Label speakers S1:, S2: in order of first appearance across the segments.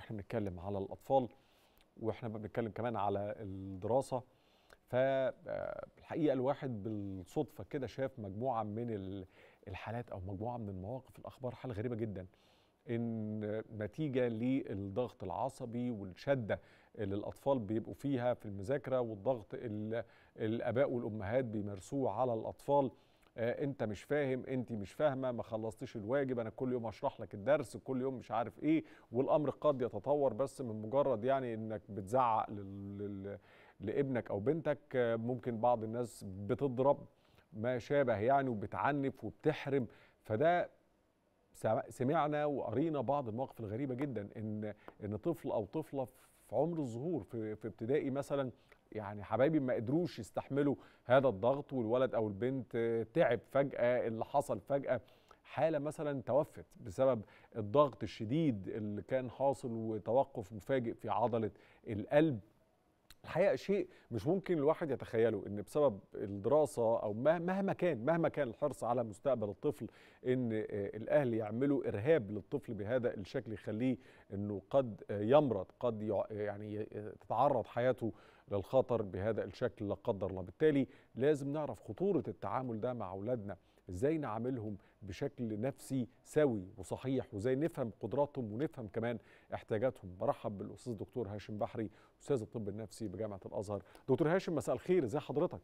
S1: واحنا بنتكلم على الأطفال واحنا بنتكلم كمان على الدراسة فالحقيقة آه، الواحد بالصدفة كده شاف مجموعة من الحالات أو مجموعة من المواقف الأخبار حالة غريبة جدا ان نتيجه للضغط العصبي والشده اللي الاطفال بيبقوا فيها في المذاكره والضغط اللي الاباء والامهات بيمارسوه على الاطفال آه، انت مش فاهم انت مش فاهمه ما خلصتيش الواجب انا كل يوم هشرح لك الدرس كل يوم مش عارف ايه والامر قد يتطور بس من مجرد يعني انك بتزعق لل... لابنك او بنتك آه، ممكن بعض الناس بتضرب ما شابه يعني وبتعنف وبتحرم فده سمعنا وقرينا بعض المواقف الغريبه جدا ان ان طفل او طفله في عمر الظهور في, في ابتدائي مثلا يعني حبايبي ما قدروش يستحملوا هذا الضغط والولد او البنت تعب فجاه اللي حصل فجاه حاله مثلا توفت بسبب الضغط الشديد اللي كان حاصل وتوقف مفاجئ في عضله القلب الحقيقه شيء مش ممكن الواحد يتخيله ان بسبب الدراسه او مهما كان مهما كان الحرص على مستقبل الطفل ان الاهل يعملوا ارهاب للطفل بهذا الشكل يخليه انه قد يمرض قد يعني تتعرض حياته للخطر بهذا الشكل لا قدر الله بالتالي لازم نعرف خطورة التعامل ده مع أولادنا ازاي نعاملهم بشكل نفسي سوي وصحيح وازاي نفهم قدراتهم ونفهم كمان احتياجاتهم برحب بالاستاذ دكتور هاشم بحري استاذ الطب النفسي بجامعه الازهر دكتور هاشم مساء الخير ازي حضرتك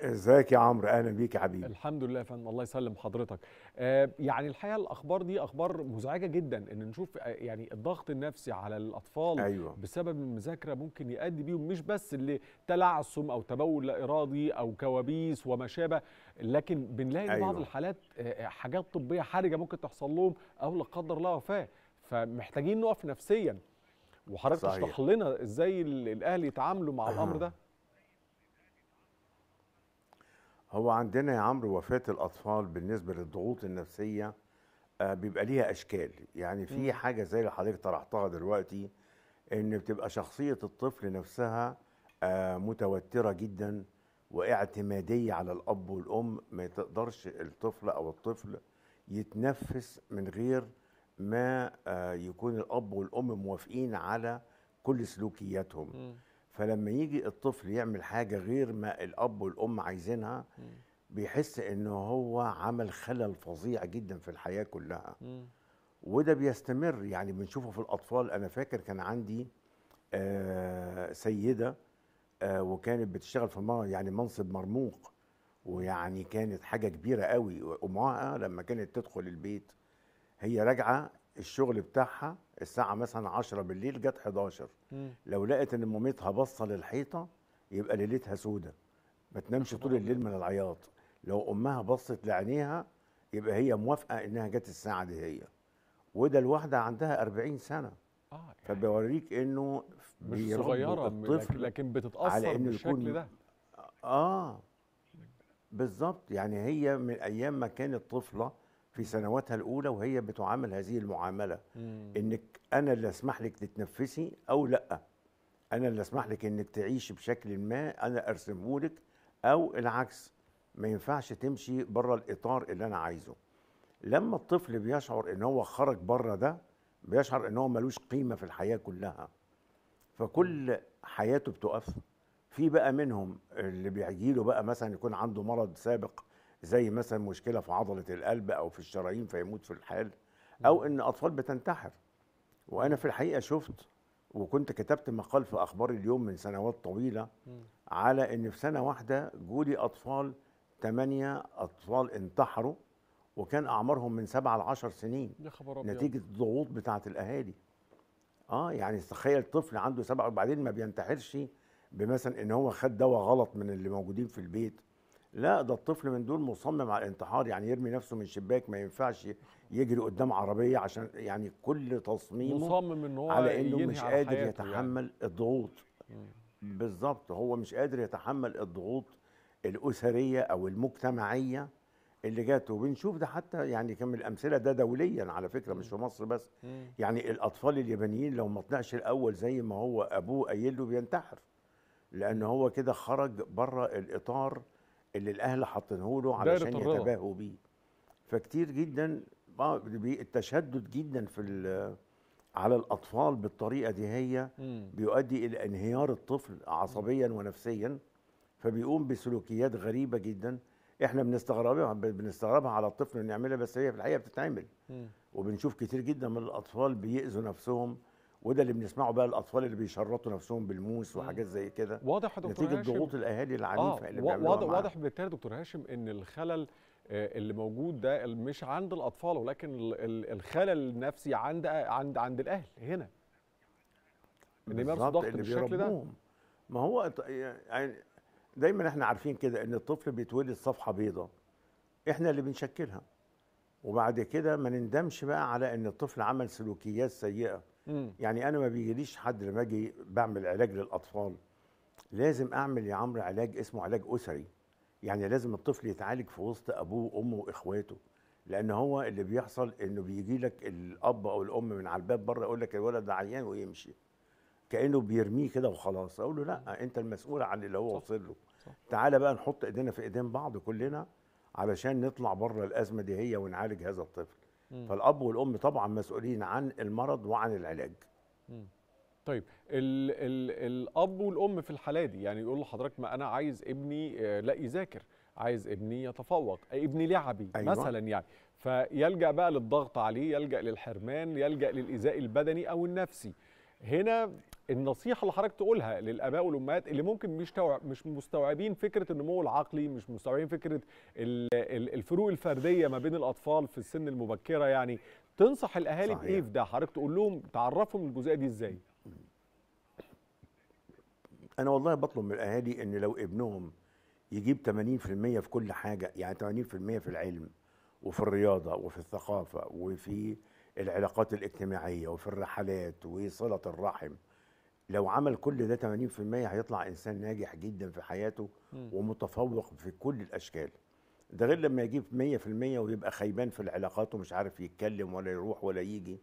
S2: ازيك يا عمرو اهلا بيك يا حبيبي
S1: الحمد لله يا فندم الله يسلم حضرتك آه يعني الحقيقه الاخبار دي اخبار مزعجه جدا ان نشوف آه، يعني الضغط النفسي على الاطفال أيوة. بسبب المذاكره ممكن يؤدي بيهم مش بس لتلعثم او تبول لا ارادي او كوابيس وما شابه لكن بنلاقي أيوة. بعض الحالات آه،, آه حاجات طبيه حرجه ممكن تحصل لهم او لا قدر الله وفاه فمحتاجين نقف نفسيا وحضرتك تشرح لنا ازاي الاهل يتعاملوا مع الامر ده
S2: هو عندنا يا عمرو وفاة الأطفال بالنسبة للضغوط النفسية آه، بيبقى ليها أشكال يعني في حاجة زي اللي حضرتك طرحتها دلوقتي إن بتبقى شخصية الطفل نفسها آه، متوترة جدا واعتمادية على الأب والأم ما تقدرش الطفل أو الطفل يتنفس من غير ما آه، يكون الأب والأم موافقين على كل سلوكياتهم فلما يجي الطفل يعمل حاجه غير ما الاب والام عايزينها بيحس ان هو عمل خلل فظيع جدا في الحياه كلها وده بيستمر يعني بنشوفه في الاطفال انا فاكر كان عندي آه سيده آه وكانت بتشتغل في يعني منصب مرموق ويعني كانت حاجه كبيره قوي وامها لما كانت تدخل البيت هي راجعه الشغل بتاعها الساعه مثلا 10 بالليل جت 11 مم. لو لقت ان مامتها باصه للحيطه يبقى ليلتها سودة ما تنامش طول الليل من العياط لو امها بصت لعينيها يبقى هي موافقه انها جت الساعه دي هي وده الواحده عندها 40 سنه آه يعني انه مش صغيره الطفل لكن بتتاثر على إنه بالشكل ده اه بالظبط يعني هي من ايام ما كانت طفله في سنواتها الاولى وهي بتعامل هذه المعامله مم. انك انا اللي اسمح لك تتنفسي او لا انا اللي اسمح لك انك تعيشي بشكل ما انا ارسمه لك او العكس ما ينفعش تمشي بره الاطار اللي انا عايزه لما الطفل بيشعر ان هو خرج بره ده بيشعر ان هو ملوش قيمه في الحياه كلها فكل حياته بتقف في بقى منهم اللي بيجي له بقى مثلا يكون عنده مرض سابق زي مثلا مشكله في عضله القلب او في الشرايين فيموت في الحال او ان اطفال بتنتحر وانا في الحقيقه شفت وكنت كتبت مقال في اخبار اليوم من سنوات طويله على ان في سنه واحده جولي اطفال ثمانية اطفال انتحروا وكان اعمارهم من سبعة ل 10 سنين نتيجه الضغوط بتاعه الاهالي اه يعني تخيل طفل عنده سبعة وبعدين ما بينتحرش بمثلا ان هو خد دواء غلط من اللي موجودين في البيت لا ده الطفل من دول مصمم على الانتحار يعني يرمي نفسه من شباك ما ينفعش يجري قدام عربيه عشان يعني كل تصميمه مصمم ان هو على انه مش على قادر يتحمل يعني. الضغوط بالظبط هو مش قادر يتحمل الضغوط الاسريه او المجتمعيه اللي جاته وبنشوف ده حتى يعني كم الامثله ده دوليا على فكره مش في مصر بس يعني الاطفال اليابانيين لو ما طلعش الاول زي ما هو ابوه قايل له بينتحر لان هو كده خرج بره الاطار اللي الاهل حاطينه له علشان يتباهوا بيه فكتير جدا التشدد جدا في على الاطفال بالطريقه دي هي بيؤدي الى انهيار الطفل عصبيا ونفسيا فبيقوم بسلوكيات غريبه جدا احنا بنستغربها بنستغربها على الطفل انه يعملها بس هي في الحقيقه بتتعمل وبنشوف كتير جدا من الاطفال بيأذوا نفسهم وده اللي بنسمعه بقى الاطفال اللي بيشرطوا نفسهم بالموس وحاجات زي كده واضح يا دكتور نتيجه ضغوط الاهالي العنيفه آه اللي بيعملوها واضح واضح
S1: بالتالي دكتور هاشم ان الخلل آه، اللي موجود ده مش عند الاطفال ولكن الخلل النفسي عند عند عند الاهل هنا
S2: ان يمارسوا الضغط بالشكل ده ما هو يعني دايما احنا عارفين كده ان الطفل بيتولد صفحه بيضاء احنا اللي بنشكلها وبعد كده ما نندمش بقى على ان الطفل عمل سلوكيات سيئه مم. يعني انا ما بيجيليش حد لما اجي بعمل علاج للاطفال لازم اعمل يا عمرو علاج اسمه علاج اسري يعني لازم الطفل يتعالج في وسط ابوه وامه واخواته لان هو اللي بيحصل انه بيجي لك الاب او الام من على الباب بره يقول لك الولد ده عيان ويمشي كانه بيرميه كده وخلاص اقول له لا انت المسؤول عن اللي هو وصل له تعالى بقى نحط ايدينا في ايدين بعض كلنا علشان نطلع بره الازمه دي هي ونعالج هذا الطفل فالاب والام طبعا مسؤولين عن المرض
S1: وعن العلاج طيب الـ الـ الاب والام في الحاله دي يعني يقول لحضرتك ما انا عايز ابني آه، لا يذاكر عايز ابني يتفوق آه، ابني لعبي أيوة. مثلا يعني فيلجا بقى للضغط عليه يلجا للحرمان يلجا للايذاء البدني او النفسي هنا النصيحه اللي حضرتك تقولها للاباء والامهات اللي ممكن مش مش مستوعبين فكره النمو العقلي مش مستوعبين فكره الفروق الفرديه ما بين الاطفال في السن المبكره يعني تنصح الاهالي بايه في ده حضرتك تقول لهم تعرفهم الجزئيه دي ازاي
S2: انا والله بطلب من الاهالي ان لو ابنهم يجيب 80% في كل حاجه يعني 80% في العلم وفي الرياضه وفي الثقافه وفي العلاقات الاجتماعيه وفي الرحلات وصله الرحم لو عمل كل ده 80% هيطلع انسان ناجح جدا في حياته م. ومتفوق في كل الاشكال ده غير لما يجيب 100% ويبقى خيبان في العلاقات ومش عارف يتكلم ولا يروح ولا يجي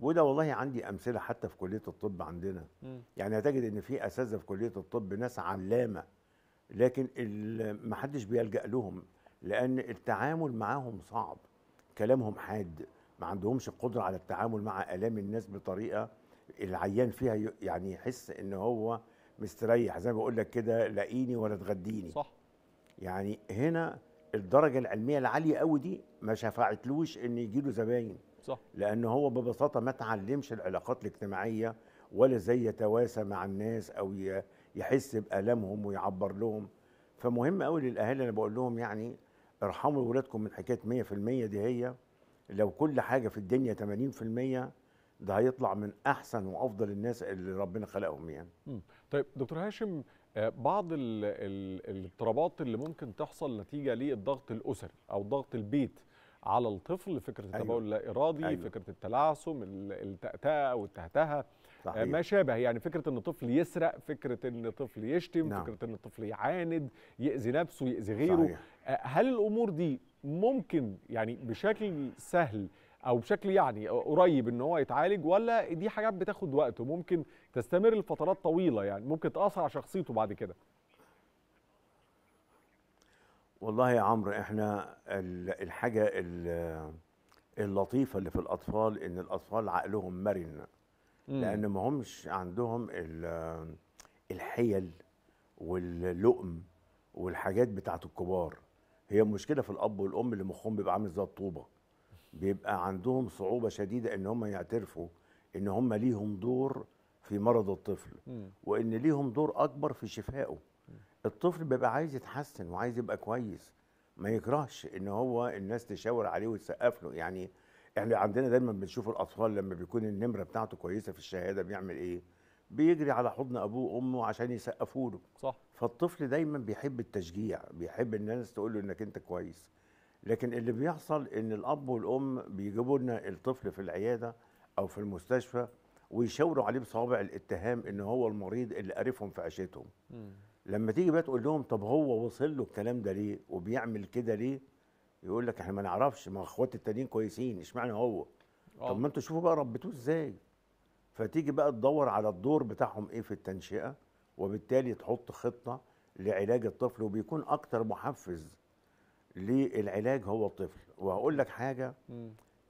S2: وده والله عندي امثله حتى في كليه الطب عندنا م. يعني هتجد ان في اساتذه في كليه الطب ناس علامه لكن ما حدش بيلجا لهم لان التعامل معاهم صعب كلامهم حاد ما عندهمش القدره على التعامل مع الام الناس بطريقه العيان فيها يعني يحس ان هو مستريح زي ما بقول لك كده لاقيني ولا تغديني صح يعني هنا الدرجه العلميه العاليه قوي دي ما شفعتلوش ان يجي له زباين صح لان هو ببساطه ما اتعلمش العلاقات الاجتماعيه ولا زي يتواسى مع الناس او يحس بالامهم ويعبر لهم فمهم قوي للاهالي انا بقول لهم يعني ارحموا ولادكم من حكايه 100% دي هي لو كل حاجه في الدنيا 80% ده هيطلع من احسن وافضل الناس اللي ربنا خلقهم يعني
S1: طيب دكتور هاشم آه، بعض الاضطرابات اللي ممكن تحصل نتيجه للضغط الاسري او ضغط البيت على الطفل فكره أيوة. التبول اللا أيوة. ارادي أيوة. فكره التلعثم التأتأة والتهتهه آه، صحيح. ما شابه يعني فكره ان طفل يسرق فكره ان طفل يشتم نعم. فكره ان الطفل يعاند ياذي نفسه ياذي غيره صحيح. آه، هل الامور دي ممكن يعني بشكل سهل او بشكل يعني قريب ان هو يتعالج ولا دي حاجات بتاخد وقت وممكن تستمر لفترات طويله يعني ممكن تاثر على شخصيته بعد كده
S2: والله يا عمرو احنا الحاجه اللطيفه اللي في الاطفال ان الاطفال عقلهم مرن لان ما همش عندهم الحيل واللؤم والحاجات بتاعت الكبار هي مشكله في الاب والام اللي مخهم بيبقى عامل زي الطوبه بيبقى عندهم صعوبه شديده ان هم يعترفوا ان هم ليهم دور في مرض الطفل وان ليهم دور اكبر في شفائه الطفل بيبقى عايز يتحسن وعايز يبقى كويس ما يكرهش ان هو الناس تشاور عليه وتسقف له يعني احنا عندنا دايما بنشوف الاطفال لما بيكون النمره بتاعته كويسه في الشهاده بيعمل ايه بيجري على حضن ابوه وامه عشان يسقفوا له صح فالطفل دايما بيحب التشجيع بيحب الناس تقول له انك انت كويس لكن اللي بيحصل ان الاب والام بيجيبوا لنا الطفل في العياده او في المستشفى ويشاوروا عليه بصوابع الاتهام ان هو المريض اللي قرفهم في عشيتهم لما تيجي بقى تقول لهم طب هو وصل له الكلام ده ليه وبيعمل كده ليه يقول لك احنا ما نعرفش ما اخواتي التانيين كويسين اشمعنى هو آه. طب ما انتوا شوفوا بقى ربيتوه ازاي فتيجي بقى تدور على الدور بتاعهم ايه في التنشئه وبالتالي تحط خطه لعلاج الطفل وبيكون اكتر محفز للعلاج هو الطفل وهقول لك حاجه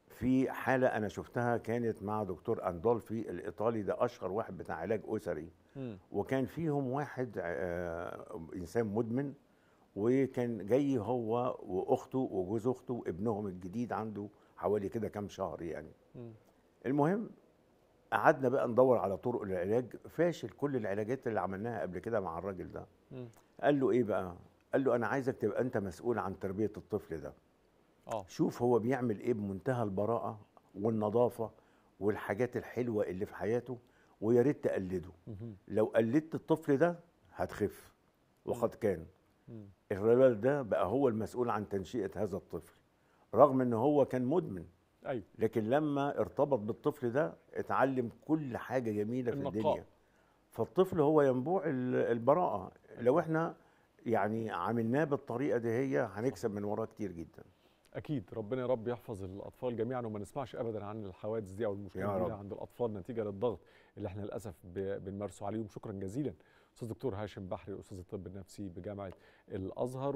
S2: في حاله انا شفتها كانت مع دكتور اندولفي الايطالي ده اشهر واحد بتاع علاج اسري وكان فيهم واحد آه، انسان مدمن وكان جاي هو واخته وجوز اخته وابنهم الجديد عنده حوالي كده كام شهر يعني المهم قعدنا بقى ندور على طرق العلاج فاشل كل العلاجات اللي عملناها قبل كده مع الراجل ده قال له ايه بقى قال له انا عايزك تبقى انت مسؤول عن تربيه الطفل ده اه شوف هو بيعمل ايه بمنتهى البراءه والنظافه والحاجات الحلوه اللي في حياته ويا ريت تقلده لو قلدت الطفل ده هتخف وقد كان الولد ده بقى هو المسؤول عن تنشئه هذا الطفل رغم ان هو كان مدمن أيوة. لكن لما ارتبط بالطفل ده اتعلم كل حاجه جميله في النقاء. الدنيا فالطفل هو ينبوع البراءه لو أيوه. احنا يعني عملناه بالطريقه دي هي هنكسب من وراه كتير جدا
S1: اكيد ربنا يا رب يحفظ الاطفال جميعا وما نسمعش ابدا عن الحوادث دي او المشكلات دي عند الاطفال نتيجه للضغط اللي احنا للاسف بنمارسه عليهم شكرا جزيلا استاذ دكتور هاشم بحري استاذ الطب النفسي بجامعه الازهر